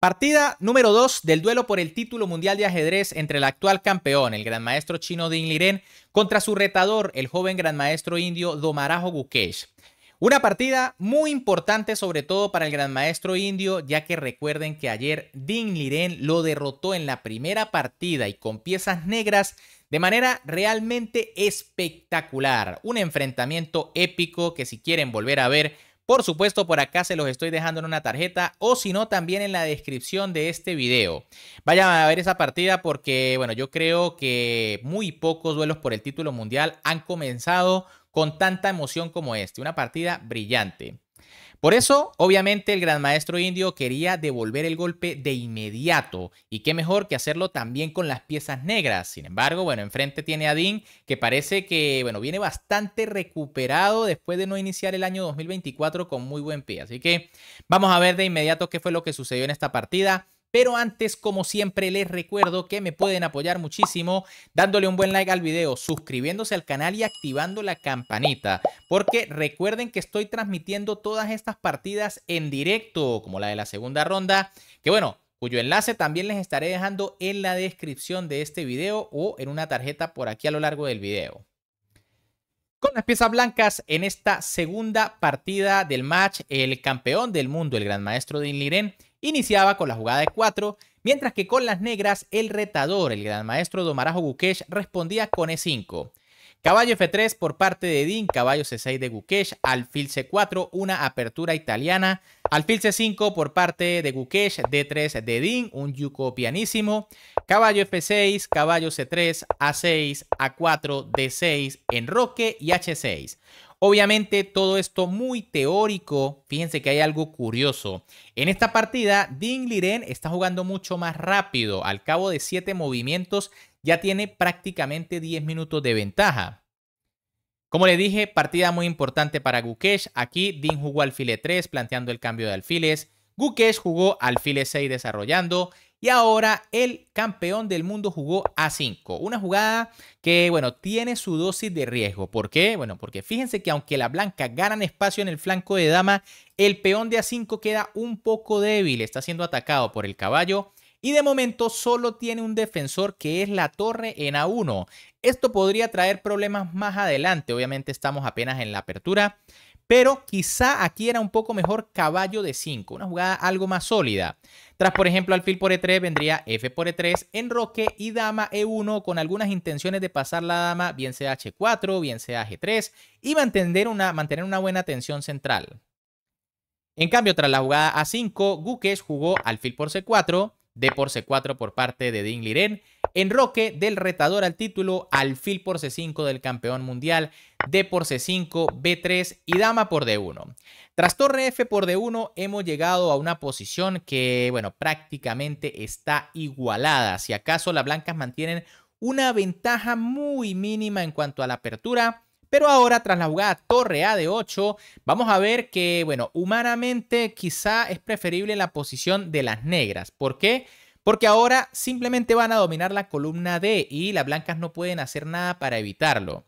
Partida número 2 del duelo por el título mundial de ajedrez entre el actual campeón, el gran maestro chino Ding Liren, contra su retador, el joven gran maestro indio Domarajo Gukesh. Una partida muy importante sobre todo para el gran maestro indio, ya que recuerden que ayer Ding Liren lo derrotó en la primera partida y con piezas negras de manera realmente espectacular. Un enfrentamiento épico que si quieren volver a ver por supuesto, por acá se los estoy dejando en una tarjeta o si no, también en la descripción de este video. Vayan a ver esa partida porque, bueno, yo creo que muy pocos duelos por el título mundial han comenzado con tanta emoción como este. Una partida brillante. Por eso, obviamente, el gran maestro indio quería devolver el golpe de inmediato, y qué mejor que hacerlo también con las piezas negras. Sin embargo, bueno, enfrente tiene a Dean, que parece que, bueno, viene bastante recuperado después de no iniciar el año 2024 con muy buen pie. Así que vamos a ver de inmediato qué fue lo que sucedió en esta partida. Pero antes, como siempre, les recuerdo que me pueden apoyar muchísimo dándole un buen like al video, suscribiéndose al canal y activando la campanita. Porque recuerden que estoy transmitiendo todas estas partidas en directo, como la de la segunda ronda. Que bueno, cuyo enlace también les estaré dejando en la descripción de este video o en una tarjeta por aquí a lo largo del video. Con las piezas blancas en esta segunda partida del match, el campeón del mundo, el gran maestro de Liren, iniciaba con la jugada de 4, mientras que con las negras el retador, el gran maestro Domarajo Gukesh, respondía con E5. Caballo F3 por parte de Din, caballo C6 de Gukesh, alfil C4, una apertura italiana, alfil C5 por parte de Gukesh, D3 de Din, un yuko pianísimo, caballo F6, caballo C3, A6, A4, D6, enroque y H6. Obviamente todo esto muy teórico, fíjense que hay algo curioso. En esta partida, Ding Liren está jugando mucho más rápido, al cabo de 7 movimientos ya tiene prácticamente 10 minutos de ventaja. Como les dije, partida muy importante para Gukesh. Aquí Ding jugó alfile 3 planteando el cambio de alfiles. Gukesh jugó alfile 6 desarrollando. Y ahora el campeón del mundo jugó a 5. Una jugada que, bueno, tiene su dosis de riesgo. ¿Por qué? Bueno, porque fíjense que aunque la blanca gana espacio en el flanco de dama, el peón de A5 queda un poco débil. Está siendo atacado por el caballo. Y de momento solo tiene un defensor que es la torre en A1. Esto podría traer problemas más adelante. Obviamente estamos apenas en la apertura pero quizá aquí era un poco mejor caballo de 5, una jugada algo más sólida. Tras, por ejemplo, alfil por e3 vendría f por e3, enroque y dama e1 con algunas intenciones de pasar la dama, bien sea h4, bien sea g3, y mantener una, mantener una buena tensión central. En cambio, tras la jugada a5, Gukesh jugó alfil por c4, d por c4 por parte de Ding Liren, Enroque del retador al título, alfil por C5 del campeón mundial, D por C5, B3 y dama por D1. Tras torre F por D1 hemos llegado a una posición que, bueno, prácticamente está igualada. Si acaso las blancas mantienen una ventaja muy mínima en cuanto a la apertura, pero ahora, tras la jugada torre A de 8, vamos a ver que, bueno, humanamente quizá es preferible la posición de las negras. ¿Por qué? Porque ahora simplemente van a dominar la columna D y las blancas no pueden hacer nada para evitarlo.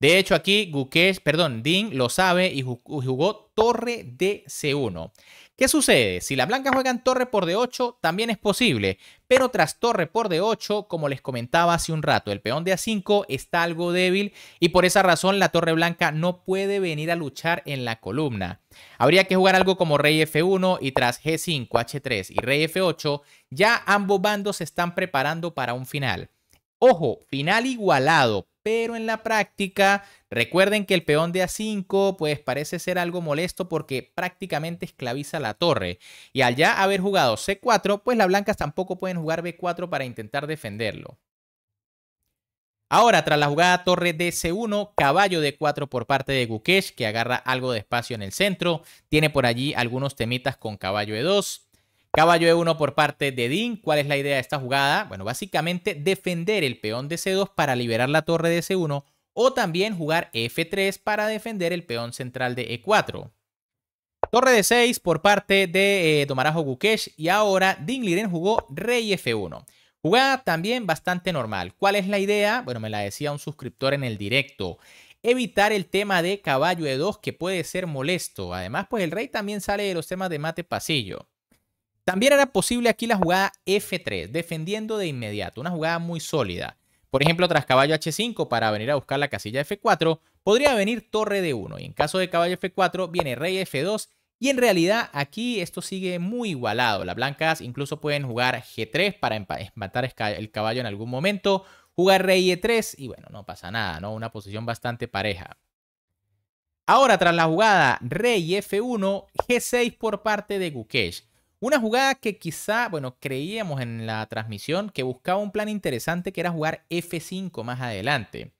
De hecho, aquí Gukesh, perdón, Ding lo sabe y jugó torre de C1. ¿Qué sucede? Si las blancas juegan torre por D8, también es posible, pero tras torre por D8, como les comentaba hace un rato, el peón de A5 está algo débil y por esa razón la torre blanca no puede venir a luchar en la columna. Habría que jugar algo como rey F1 y tras G5, H3 y rey F8, ya ambos bandos se están preparando para un final. Ojo, final igualado, pero en la práctica recuerden que el peón de A5 pues parece ser algo molesto porque prácticamente esclaviza la torre y al ya haber jugado C4 pues las blancas tampoco pueden jugar B4 para intentar defenderlo. Ahora, tras la jugada torre c 1 caballo D4 por parte de Gukesh, que agarra algo de espacio en el centro. Tiene por allí algunos temitas con caballo E2. Caballo E1 por parte de Ding. ¿Cuál es la idea de esta jugada? Bueno, básicamente defender el peón de C2 para liberar la torre de C1 o también jugar F3 para defender el peón central de E4. Torre de 6 por parte de eh, Tomarajo Gukesh y ahora Ding Liren jugó Rey F1. Jugada también bastante normal. ¿Cuál es la idea? Bueno, me la decía un suscriptor en el directo. Evitar el tema de caballo E2 que puede ser molesto. Además, pues el rey también sale de los temas de mate pasillo. También era posible aquí la jugada F3, defendiendo de inmediato, una jugada muy sólida. Por ejemplo, tras caballo H5 para venir a buscar la casilla F4, podría venir torre D1 y en caso de caballo F4 viene rey F2 y en realidad aquí esto sigue muy igualado. Las blancas incluso pueden jugar G3 para empatar el caballo en algún momento, jugar rey E3 y bueno, no pasa nada, ¿no? Una posición bastante pareja. Ahora, tras la jugada rey F1, G6 por parte de Gukesh. Una jugada que quizá, bueno, creíamos en la transmisión que buscaba un plan interesante que era jugar F5 más adelante.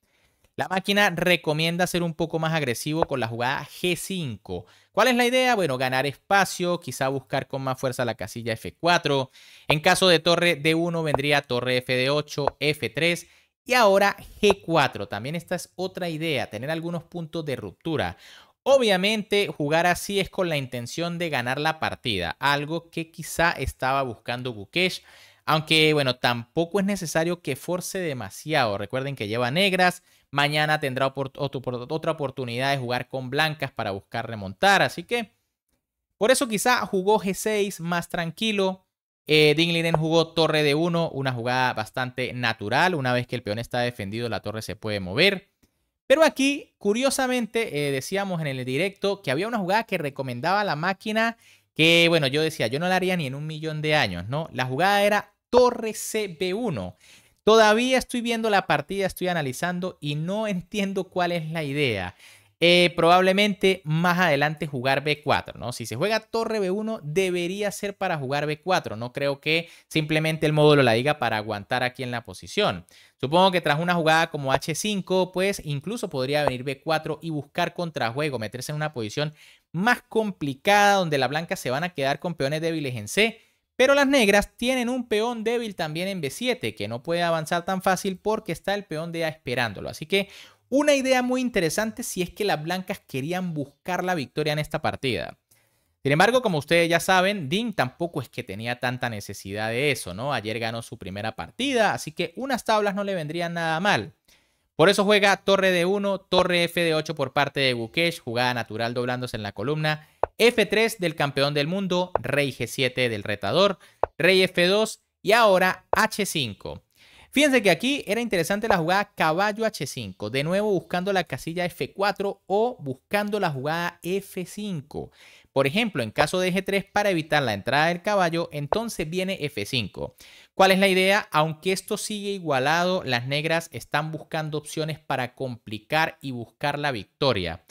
La máquina recomienda ser un poco más agresivo con la jugada G5. ¿Cuál es la idea? Bueno, ganar espacio, quizá buscar con más fuerza la casilla F4. En caso de torre D1 vendría torre FD8, F3 y ahora G4. También esta es otra idea, tener algunos puntos de ruptura. Obviamente, jugar así es con la intención de ganar la partida, algo que quizá estaba buscando Gukesh. Aunque, bueno, tampoco es necesario que force demasiado. Recuerden que lleva negras. Mañana tendrá otra oportunidad de jugar con blancas para buscar remontar. Así que, por eso quizá jugó G6 más tranquilo. Eh, Ding Linen jugó torre de 1, una jugada bastante natural. Una vez que el peón está defendido, la torre se puede mover. Pero aquí, curiosamente, eh, decíamos en el directo que había una jugada que recomendaba la máquina que, bueno, yo decía, yo no la haría ni en un millón de años, ¿no? La jugada era Torre CB1. Todavía estoy viendo la partida, estoy analizando y no entiendo cuál es la idea. Eh, probablemente más adelante jugar B4, ¿no? Si se juega torre B1, debería ser para jugar B4. No creo que simplemente el módulo la diga para aguantar aquí en la posición. Supongo que tras una jugada como H5, pues incluso podría venir B4 y buscar contrajuego, meterse en una posición más complicada donde las blancas se van a quedar con peones débiles en C. Pero las negras tienen un peón débil también en B7, que no puede avanzar tan fácil porque está el peón de A esperándolo. Así que una idea muy interesante si es que las blancas querían buscar la victoria en esta partida. Sin embargo, como ustedes ya saben, Ding tampoco es que tenía tanta necesidad de eso, ¿no? Ayer ganó su primera partida, así que unas tablas no le vendrían nada mal. Por eso juega torre d 1, torre f de 8 por parte de Gukesh, jugada natural doblándose en la columna, f3 del campeón del mundo, rey g7 del retador, rey f2 y ahora h5. Fíjense que aquí era interesante la jugada caballo H5, de nuevo buscando la casilla F4 o buscando la jugada F5. Por ejemplo, en caso de G3 para evitar la entrada del caballo, entonces viene F5. ¿Cuál es la idea? Aunque esto sigue igualado, las negras están buscando opciones para complicar y buscar la victoria.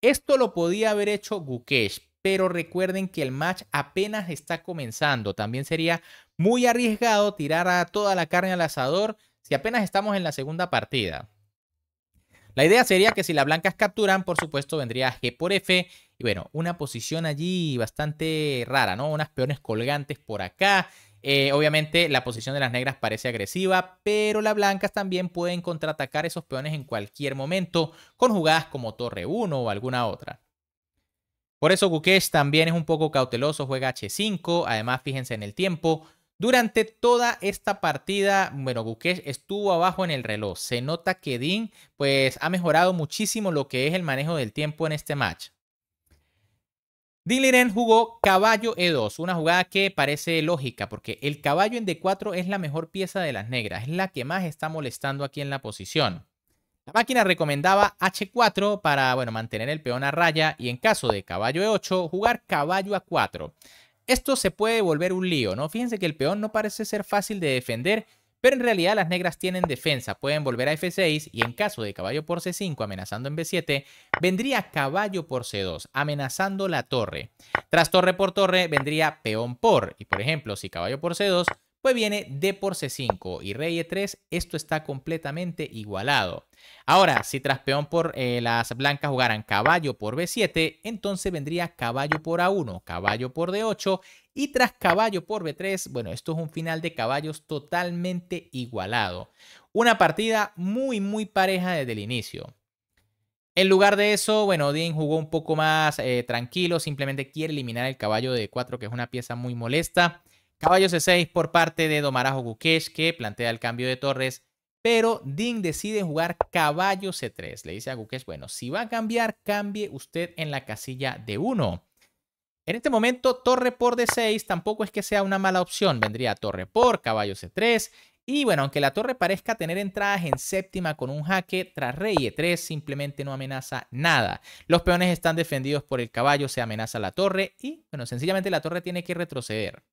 Esto lo podía haber hecho Gukesh, pero recuerden que el match apenas está comenzando. También sería muy arriesgado tirar a toda la carne al asador si apenas estamos en la segunda partida. La idea sería que si las blancas capturan, por supuesto, vendría G por F. Y bueno, una posición allí bastante rara, ¿no? Unas peones colgantes por acá. Eh, obviamente la posición de las negras parece agresiva, pero las blancas también pueden contraatacar esos peones en cualquier momento con jugadas como torre 1 o alguna otra. Por eso Gukesh también es un poco cauteloso, juega H5, además fíjense en el tiempo. Durante toda esta partida, bueno, Gukesh estuvo abajo en el reloj. Se nota que Dean pues ha mejorado muchísimo lo que es el manejo del tiempo en este match. Liren jugó caballo E2, una jugada que parece lógica porque el caballo en D4 es la mejor pieza de las negras, es la que más está molestando aquí en la posición. La máquina recomendaba H4 para bueno, mantener el peón a raya y en caso de caballo E8, jugar caballo A4. Esto se puede volver un lío, ¿no? Fíjense que el peón no parece ser fácil de defender, pero en realidad las negras tienen defensa, pueden volver a F6 y en caso de caballo por C5 amenazando en B7, vendría caballo por C2 amenazando la torre. Tras torre por torre vendría peón por y por ejemplo si caballo por C2 pues viene D por C5 y Rey E3, esto está completamente igualado. Ahora, si tras peón por eh, las blancas jugaran caballo por B7, entonces vendría caballo por A1, caballo por D8 y tras caballo por B3, bueno, esto es un final de caballos totalmente igualado. Una partida muy, muy pareja desde el inicio. En lugar de eso, bueno, Odin jugó un poco más eh, tranquilo, simplemente quiere eliminar el caballo de 4, que es una pieza muy molesta. Caballo C6 por parte de Domarajo Gukesh que plantea el cambio de torres, pero Ding decide jugar caballo C3. Le dice a Gukesh, bueno, si va a cambiar, cambie usted en la casilla de 1. En este momento, torre por D6 tampoco es que sea una mala opción. Vendría torre por, caballo C3. Y bueno, aunque la torre parezca tener entradas en séptima con un jaque, tras rey E3 simplemente no amenaza nada. Los peones están defendidos por el caballo, se amenaza la torre y, bueno, sencillamente la torre tiene que retroceder.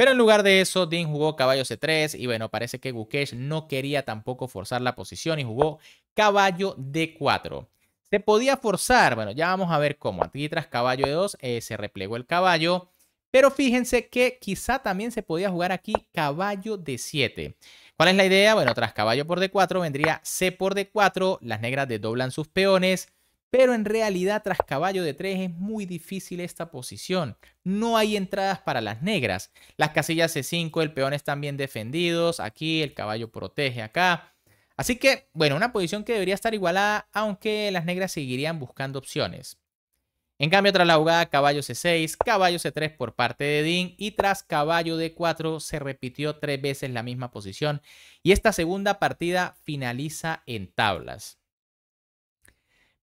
Pero en lugar de eso, Dean jugó caballo C3 y bueno, parece que Gukesh no quería tampoco forzar la posición y jugó caballo D4. Se podía forzar, bueno, ya vamos a ver cómo. Aquí tras caballo de 2 eh, se replegó el caballo, pero fíjense que quizá también se podía jugar aquí caballo D7. ¿Cuál es la idea? Bueno, tras caballo por D4 vendría C por D4, las negras desdoblan sus peones, pero en realidad tras caballo de 3 es muy difícil esta posición. No hay entradas para las negras. Las casillas C5, el peón están bien defendidos. Aquí el caballo protege acá. Así que, bueno, una posición que debería estar igualada, aunque las negras seguirían buscando opciones. En cambio, tras la jugada caballo C6, caballo C3 por parte de Dean, y tras caballo D4 se repitió tres veces la misma posición y esta segunda partida finaliza en tablas.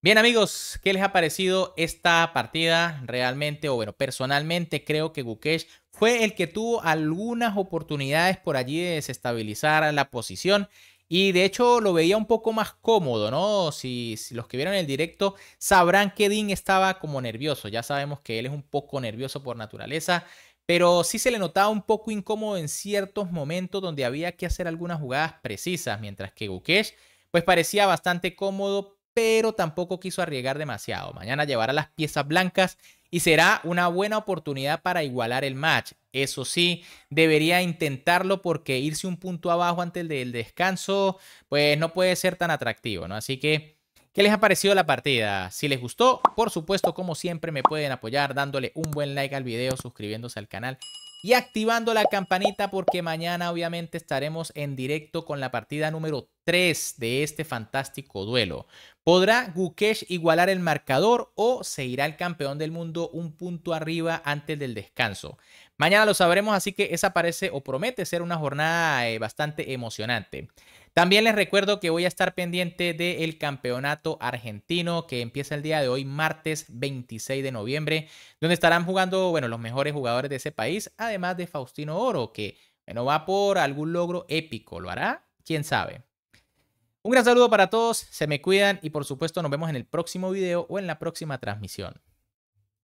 Bien amigos, ¿qué les ha parecido esta partida? Realmente, o bueno, personalmente creo que Gukesh fue el que tuvo algunas oportunidades por allí de desestabilizar la posición y de hecho lo veía un poco más cómodo, ¿no? Si, los que vieron el directo sabrán que Dean estaba como nervioso. Ya sabemos que él es un poco nervioso por naturaleza. Pero sí se le notaba un poco incómodo en ciertos momentos donde había que hacer algunas jugadas precisas, mientras que Gukesh pues parecía bastante cómodo, pero tampoco quiso arriesgar demasiado. Mañana llevará las piezas blancas y será una buena oportunidad para igualar el match. Eso sí, debería intentarlo porque irse un punto abajo antes del descanso, pues no puede ser tan atractivo, ¿no? Así que, ¿qué les ha parecido la partida? Si les gustó, por supuesto, como siempre, me pueden apoyar dándole un buen like al video, suscribiéndose al canal y activando la campanita porque mañana obviamente estaremos en directo con la partida número 3 de este fantástico duelo. ¿Podrá Gukesh igualar el marcador o se irá el campeón del mundo un punto arriba antes del descanso? Mañana lo sabremos, así que esa parece o promete ser una jornada eh, bastante emocionante. También les recuerdo que voy a estar pendiente del campeonato argentino que empieza el día de hoy, martes 26 de noviembre, donde estarán jugando, bueno, los mejores jugadores de ese país, además de Faustino Oro, que, bueno, va por algún logro épico, ¿lo hará? ¿Quién sabe? Un gran saludo para todos, se me cuidan y por supuesto nos vemos en el próximo video o en la próxima transmisión.